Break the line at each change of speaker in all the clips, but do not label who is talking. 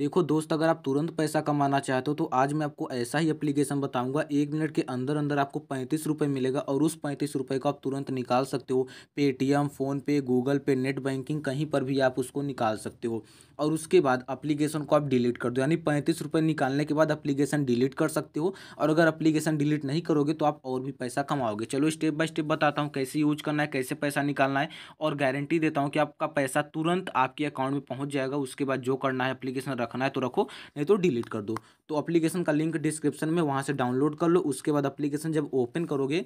देखो दोस्त अगर आप तुरंत पैसा कमाना चाहते हो तो आज मैं आपको ऐसा ही एप्लीकेशन बताऊंगा एक मिनट के अंदर अंदर आपको पैंतीस रुपये मिलेगा और उस पैंतीस रुपये को आप तुरंत निकाल सकते हो Paytm PhonePe Google Pay net banking कहीं पर भी आप उसको निकाल सकते हो और उसके बाद अप्लीकेशन को आप डिलीट कर दो यानी पैंतीस रुपये निकालने के बाद अप्लीकेशन डिलीट कर सकते हो और अगर अप्लीकेशन डिलीट नहीं करोगे तो आप और भी पैसा कमाओगे चलो स्टेप बाय स्टेप बताता हूँ कैसे यूज करना है कैसे पैसा निकालना है और गारंटी देता हूँ कि आपका पैसा तुरंत आपके अकाउंट में पहुँच जाएगा उसके बाद जो करना है अप्लीकेशन रख रखना है तो रखो नहीं तो डिलीट कर दो तो अप्लीकेशन का लिंक डिस्क्रिप्शन में वहाँ से डाउनलोड कर लो उसके बाद अप्लीकेशन जब ओपन करोगे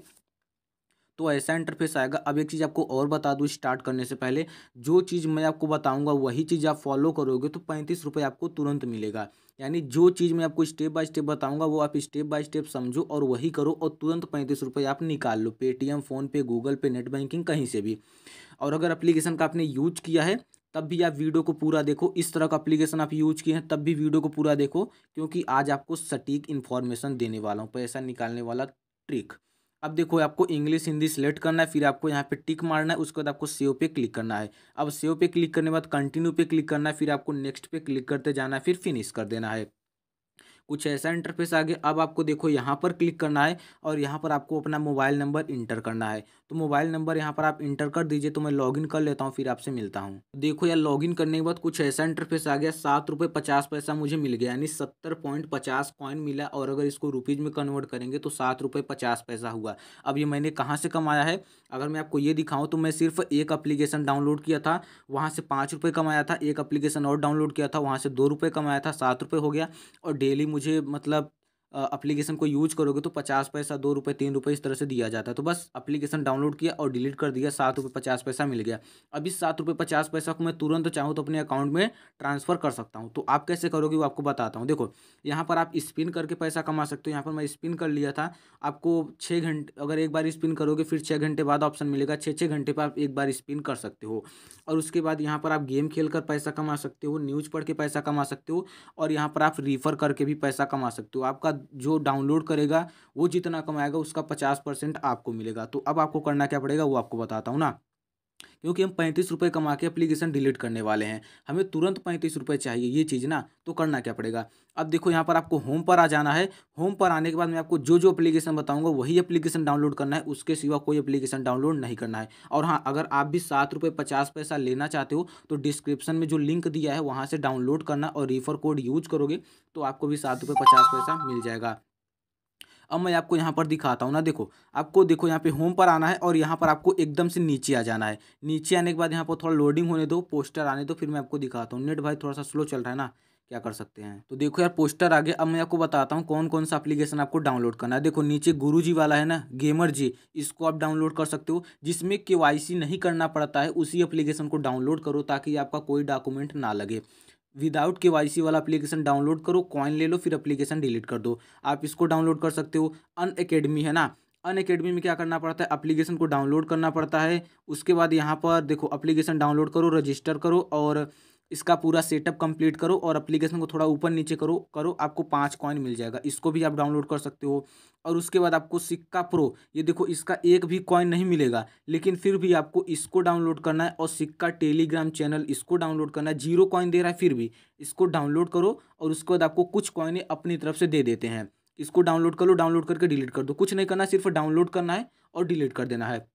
तो ऐसा इंटरफेस आएगा अब एक चीज़ आपको और बता दूँ स्टार्ट करने से पहले जो चीज़ मैं आपको बताऊंगा वही चीज़ आप फॉलो करोगे तो पैंतीस रुपये आपको तुरंत मिलेगा यानी जो चीज़ मैं आपको स्टेप बाय स्टेप बताऊंगा वो आप स्टेप बाय स्टेप समझो और वही करो और तुरंत पैंतीस रुपये आप निकाल लो Paytm PhonePe Google Pay net banking कहीं से भी और अगर एप्लीकेशन का आपने यूज किया है तब भी आप वीडियो को पूरा देखो इस तरह का अप्लीकेशन आप यूज किए हैं तब भी वीडियो को पूरा देखो क्योंकि आज आपको सटीक इन्फॉर्मेशन देने वाला हूँ पैसा निकालने वाला ट्रिक अब देखो आपको इंग्लिश हिंदी सेलेक्ट करना है फिर आपको यहाँ पे टिक मारना है उसके बाद आपको सेव पे क्लिक करना है अब सेव पे क्लिक करने के बाद कंटिन्यू पे क्लिक करना है फिर आपको नेक्स्ट पे क्लिक करते जाना है फिर फिनिश कर देना है कुछ ऐसा इंटरफेस आ गया अब आपको देखो यहाँ पर क्लिक करना है और यहाँ पर आपको अपना मोबाइल नंबर इंटर करना है तो मोबाइल नंबर यहाँ पर आप इंटर कर दीजिए तो मैं लॉगिन कर लेता हूँ फिर आपसे मिलता हूँ देखो यार लॉगिन करने के बाद कुछ ऐसा इंटरफेस आ गया सात रुपये पचास पैसा मुझे मिल गया यानी सत्तर पॉइंट पचास कॉइन मिला और अगर इसको रुपीज़ में कन्वर्ट करेंगे तो सात रुपये पचास पैसा हुआ अब ये मैंने कहाँ से कमाया है अगर मैं आपको ये दिखाऊँ तो मैं सिर्फ एक अप्लीकेशन डाउनलोड किया था वहाँ से पाँच रुपये कमाया था एक अप्लीकेशन और डाउनलोड किया था वहाँ से दो रुपये कमाया था सात रुपये हो गया और डेली मुझे मतलब अप्लीकेशन को यूज करोगे तो पचास पैसा दो रुपये तीन रुपये इस तरह से दिया जाता है तो बस अप्लीकेशन डाउनलोड किया और डिलीट कर दिया सात रुपये पचास पैसा मिल गया अब इस सात रुपये पचास पैसा को मैं तुरंत चाहूँ तो अपने अकाउंट में ट्रांसफर कर सकता हूँ तो आप कैसे करोगे वो आपको बताता हूँ देखो यहाँ पर आप स्पिन करके पैसा कमा सकते हो यहाँ पर मैं स्पिन कर लिया था आपको छः घंटे अगर एक बार स्पिन करोगे फिर छः घंटे बाद ऑप्शन मिलेगा छः छः घंटे पर आप एक बार स्पिन कर सकते हो और उसके बाद यहाँ पर आप गेम खेल कर पैसा कमा सकते हो न्यूज़ पढ़ के पैसा कमा सकते हो और यहाँ पर आप रीफर करके भी पैसा कमा सकते हो आपका जो डाउनलोड करेगा वो जितना कमाएगा उसका पचास परसेंट आपको मिलेगा तो अब आपको करना क्या पड़ेगा वो आपको बताता हूँ ना क्योंकि हम पैंतीस रुपये कमा के अप्लीकेशन डिलीट करने वाले हैं हमें तुरंत पैंतीस रुपये चाहिए ये चीज़ ना तो करना क्या पड़ेगा अब देखो यहाँ पर आपको होम पर आ जाना है होम पर आने के बाद मैं आपको जो जो एप्लीकेशन बताऊँगा वही एप्लीकेशन डाउनलोड करना है उसके सिवा कोई एप्लीकेशन डाउनलोड नहीं करना है और हाँ अगर आप भी सात रुपये पचास पैसा लेना चाहते हो तो डिस्क्रिप्शन में जो लिंक दिया है वहाँ से डाउनलोड करना और रीफर कोड यूज करोगे तो आपको भी सात रुपये पचास पैसा मिल जाएगा अब मैं आपको यहाँ पर दिखाता हूँ ना देखो आपको देखो यहाँ पे होम पर आना है और यहाँ पर आपको एकदम से नीचे आ जाना है नीचे आने के बाद यहाँ पर थोड़ा लोडिंग होने दो पोस्टर आने दो फिर मैं आपको दिखाता हूँ नेट भाई थोड़ा सा स्लो चल रहा है ना क्या कर सकते हैं तो देखो यार पोस्टर आ गया अब मैं आपको बताता हूँ कौन कौन सा एप्लीकेशन आपको डाउनलोड करना है देखो नीचे गुरु जी वाला है ना गेमर जी इसको आप डाउनलोड कर सकते हो जिसमें के नहीं करना पड़ता है उसी एप्लीकेशन को डाउनलोड करो ताकि आपका कोई डॉक्यूमेंट ना लगे विदाउट के वाई सी वाला एप्लीकेशन डाउनलोड करो कॉइन ले लो फिर अपलीकेशन डिलीट कर दो आप इसको डाउनलोड कर सकते हो अन अकेडमी है ना अन अकेडमी में क्या करना पड़ता है अप्लीकेशन को डाउनलोड करना पड़ता है उसके बाद यहाँ पर देखो अप्लीकेशन डाउनलोड करो रजिस्टर करो और इसका पूरा सेटअप कंप्लीट करो और एप्लीकेशन को थोड़ा ऊपर नीचे करो करो आपको पाँच कॉइन मिल जाएगा इसको भी आप डाउनलोड कर सकते हो और उसके बाद आपको सिक्का प्रो ये देखो इसका एक भी कॉइन नहीं मिलेगा लेकिन फिर भी आपको इसको डाउनलोड करना है और सिक्का टेलीग्राम चैनल इसको डाउनलोड करना है जीरो कॉइन दे रहा है फिर भी इसको डाउनलोड करो और उसके बाद आपको कुछ कॉइनें अपनी तरफ से दे देते हैं इसको डाउनलोड करो डाउनलोड करके डिलीट कर दो कुछ नहीं करना सिर्फ डाउनलोड करना है और डिलीट कर देना है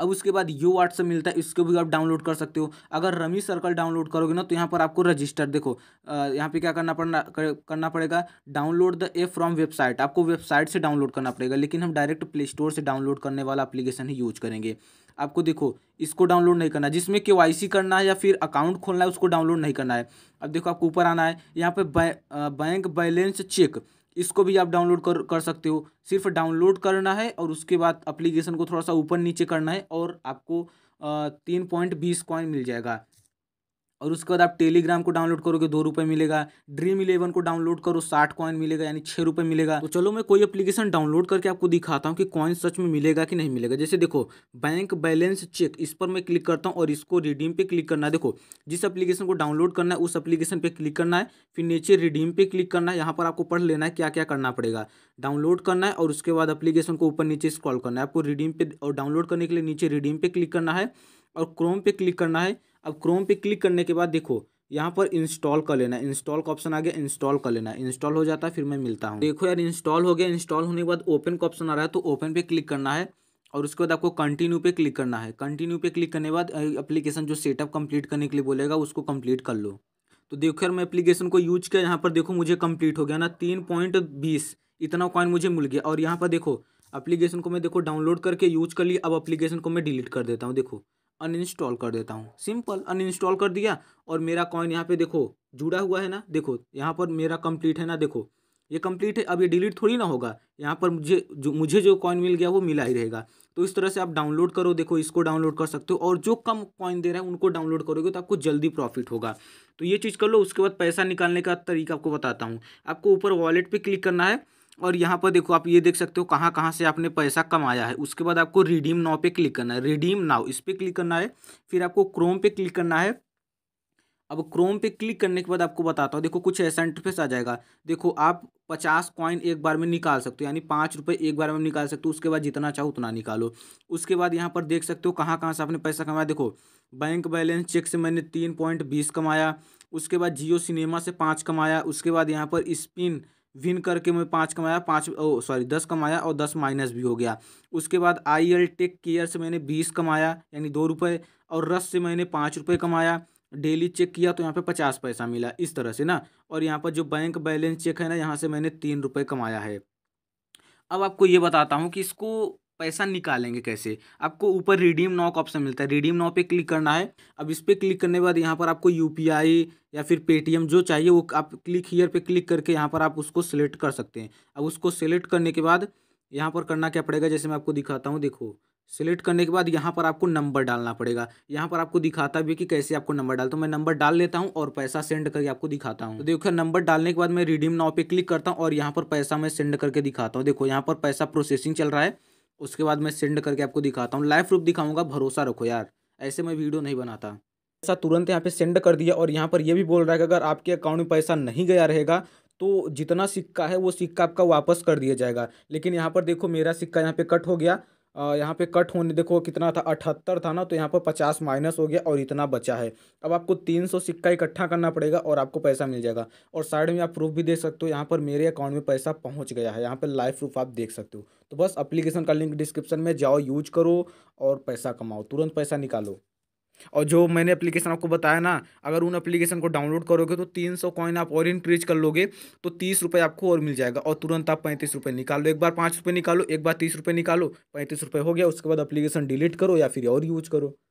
अब उसके बाद यू व्हाट्सअप मिलता है इसको भी आप डाउनलोड कर सकते हो अगर रमी सर्कल डाउनलोड करोगे ना तो यहाँ पर आपको रजिस्टर देखो यहाँ पे क्या करना पड़ना करना पड़ेगा download the a from website आपको वेबसाइट से डाउनलोड करना पड़ेगा लेकिन हम डायरेक्ट प्ले स्टोर से डाउनलोड करने वाला अप्लीकेशन ही यूज करेंगे आपको देखो इसको डाउनलोड नहीं करना जिसमें के करना है या फिर अकाउंट खोलना है उसको डाउनलोड नहीं करना है अब देखो आपको ऊपर आना है यहाँ पर बैंक बैलेंस चेक इसको भी आप डाउनलोड कर कर सकते हो सिर्फ डाउनलोड करना है और उसके बाद अप्लीकेशन को थोड़ा सा ऊपर नीचे करना है और आपको तीन पॉइंट बीस कॉइन मिल जाएगा और उसके बाद आप टेलीग्राम को डाउनलोड करोगे दो रुपये मिलेगा ड्रीम इलेवन को डाउनलोड करो साठ कॉइन मिलेगा यानी छः रुपये मिलेगा तो चलो मैं कोई एप्लीकेशन डाउनलोड करके आपको दिखाता हूँ कि कॉइन सच में मिलेगा कि नहीं मिलेगा जैसे देखो बैंक बैलेंस चेक इस पर मैं क्लिक करता हूँ और इसको रिडीम पे क्लिक करना है देखो जिस एप्लीकेशन को डाउनलोड करना है उस एप्लीकेशन पर क्लिक करना है फिर नीचे रिडीम पे क्लिक करना है यहाँ पर आपको पढ़ लेना है क्या क्या करना पड़ेगा डाउनलोड करना है और उसके बाद एप्लीकेशन को ऊपर नीचे स्क्रॉल करना है आपको रिडीम पे और डाउनलोड करने के लिए नीचे रिडीम पे क्लिक करना है और क्रोम पे क्लिक करना है अब क्रोम पे क्लिक करने के बाद देखो यहाँ पर इंस्टॉल कर लेना इंस्टॉल का ऑप्शन आ गया इंस्टॉल कर लेना इंस्टॉल हो जाता है फिर मैं मिलता हूँ देखो यार इंस्टॉल हो गया इंस्टॉल होने के बाद ओपन का ऑप्शन आ रहा है तो ओपन पे क्लिक करना है और उसके बाद आपको कंटिन्यू पे क्लिक करना है कंटिन्यू पे क्लिक करने के बाद अप्लीकेशन जो सेटअप कंप्लीट करने के लिए बोलेगा उसको कंप्लीट कर लो तो देखो यार मैं अप्लीकेशन को यूज किया यहाँ पर देखो मुझे कंप्लीट हो गया ना तीन पॉइंट बीस इतना कॉइन मुझे मिल गया और यहाँ पर देखो अप्लीकेशन को मैं देखो डाउनलोड करके यूज कर लिया अब अप्लीकेशन को मैं डिलीट कर देता हूँ देखो अनइंस्टॉल कर देता हूँ सिंपल अनइंस्टॉल कर दिया और मेरा कॉइन यहाँ पे देखो जुड़ा हुआ है ना देखो यहाँ पर मेरा कंप्लीट है ना देखो ये कंप्लीट है अब ये डिलीट थोड़ी ना होगा यहाँ पर मुझे जो मुझे जो कॉइन मिल गया वो मिला ही रहेगा तो इस तरह से आप डाउनलोड करो देखो इसको डाउनलोड कर सकते हो और जो कम कॉइन दे रहे हैं उनको डाउनलोड करोगे तो आपको जल्दी प्रॉफिट होगा तो ये चीज़ कर लो उसके बाद पैसा निकालने का तरीका आपको बताता हूँ आपको ऊपर वॉलेट पर क्लिक करना है और यहाँ पर देखो आप ये देख सकते हो कहाँ कहाँ से आपने पैसा कमाया है उसके बाद आपको रिडीम नाव पे क्लिक करना है रिडीम नाव इस पर क्लिक करना है फिर आपको क्रोम पे क्लिक करना है अब क्रोम पे क्लिक करने के बाद आपको बताता हूँ देखो कुछ ऐसा इंटरफेस आ जाएगा देखो आप पचास कॉइन एक बार में निकाल सकते हो यानी पाँच रुपये एक बार में निकाल सकते हो उसके बाद जितना चाहो उतना निकालो उसके बाद यहाँ पर देख सकते हो कहाँ कहाँ से आपने पैसा कमाया देखो बैंक बैलेंस चेक से मैंने तीन पॉइंट बीस कमाया उसके बाद जियो सिनेमा से पाँच कमाया उसके बाद यहाँ पर स्पिन विन करके मैं पाँच कमाया पाँच ओ सॉरी दस कमाया और दस माइनस भी हो गया उसके बाद आई एल टेक केयर से मैंने बीस कमाया यानी दो रुपये और रस से मैंने पाँच रुपये कमाया डेली चेक किया तो यहाँ पे पचास पैसा मिला इस तरह से ना और यहाँ पर जो बैंक बैलेंस चेक है ना यहाँ से मैंने तीन रुपये कमाया है अब आपको ये बताता हूँ कि इसको पैसा निकालेंगे कैसे आपको ऊपर रिडीम नाव का ऑप्शन मिलता है रिडीम नाव पे क्लिक करना है अब इस पर क्लिक करने के बाद यहाँ पर आपको यू या फिर पेटीएम जो चाहिए वो आप क्लिक हीयर पे क्लिक करके यहाँ पर आप उसको सेलेक्ट कर सकते हैं अब उसको सेलेक्ट करने के बाद यहाँ पर करना क्या पड़ेगा जैसे मैं आपको दिखाता हूँ देखो सेलेक्ट करने के बाद यहाँ पर आपको नंबर डालना पड़ेगा यहाँ पर आपको दिखाता भी कि कैसे आपको नंबर डालता हूँ मैं नंबर डाल लेता हूँ और पैसा सेंड करके आपको दिखाता हूँ तो देखो नंबर डालने के बाद मैं रिडीम नाव पे क्लिक करता हूँ और यहाँ पर पैसा मैं सेंड करके दिखाता हूँ देखो यहाँ पर पैसा प्रोसेसिंग चल रहा है उसके बाद मैं सेंड करके आपको दिखाता हूँ लाइव प्रूफ दिखाऊंगा भरोसा रखो यार ऐसे मैं वीडियो नहीं बनाता ऐसा तुरंत यहाँ पे सेंड कर दिया और यहाँ पर यह भी बोल रहा है कि अगर आपके अकाउंट में पैसा नहीं गया रहेगा तो जितना सिक्का है वो सिक्का आपका वापस कर दिया जाएगा लेकिन यहाँ पर देखो मेरा सिक्का यहाँ पे कट हो गया यहाँ पे कट होने देखो कितना था अठहत्तर था ना तो यहाँ पर पचास माइनस हो गया और इतना बचा है अब आपको तीन सौ सिक्का इकट्ठा करना पड़ेगा और आपको पैसा मिल जाएगा और साइड में आप प्रूफ भी देख सकते हो यहाँ पर मेरे अकाउंट में पैसा पहुँच गया है यहाँ पर लाइव प्रूफ आप देख सकते हो तो बस अप्लीकेशन का लिंक डिस्क्रिप्शन में जाओ यूज करो और पैसा कमाओ तुरंत पैसा निकालो और जो मैंने एप्लीकेशन आपको बताया ना अगर उन एप्लीकेशन को डाउनलोड करोगे तो तीन सौ कॉइन आप और इंक्रीज कर लोगे तो तीस रुपये आपको और मिल जाएगा और तुरंत आप पैंतीस रुपये निकालो एक बार पाँच रुपये निकालो एक बार तीस रुपये निकालो पैंतीस रुपये हो गया उसके बाद अप्लीकेशन डिलीट करो या फिर और यूज करो